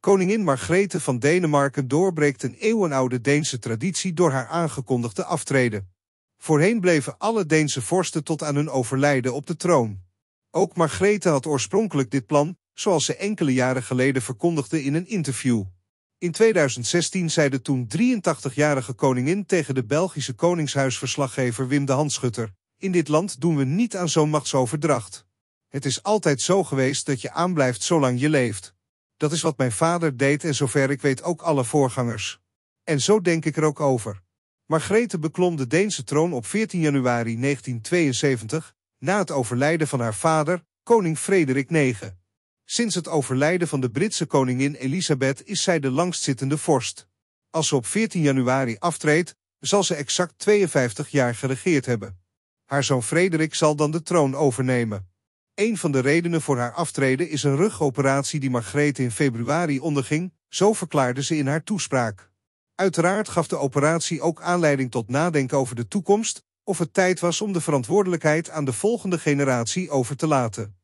Koningin Margrethe van Denemarken doorbreekt een eeuwenoude Deense traditie door haar aangekondigde aftreden. Voorheen bleven alle Deense vorsten tot aan hun overlijden op de troon. Ook Margrethe had oorspronkelijk dit plan, zoals ze enkele jaren geleden verkondigde in een interview. In 2016 zei de toen 83-jarige koningin tegen de Belgische koningshuisverslaggever Wim de Handschutter: In dit land doen we niet aan zo'n machtsoverdracht. Het is altijd zo geweest dat je aanblijft zolang je leeft. Dat is wat mijn vader deed en zover ik weet ook alle voorgangers. En zo denk ik er ook over. Margrethe beklom de Deense troon op 14 januari 1972, na het overlijden van haar vader, koning Frederik IX. Sinds het overlijden van de Britse koningin Elisabeth is zij de langstzittende vorst. Als ze op 14 januari aftreedt, zal ze exact 52 jaar geregeerd hebben. Haar zoon Frederik zal dan de troon overnemen. Een van de redenen voor haar aftreden is een rugoperatie die Margrethe in februari onderging, zo verklaarde ze in haar toespraak. Uiteraard gaf de operatie ook aanleiding tot nadenken over de toekomst, of het tijd was om de verantwoordelijkheid aan de volgende generatie over te laten.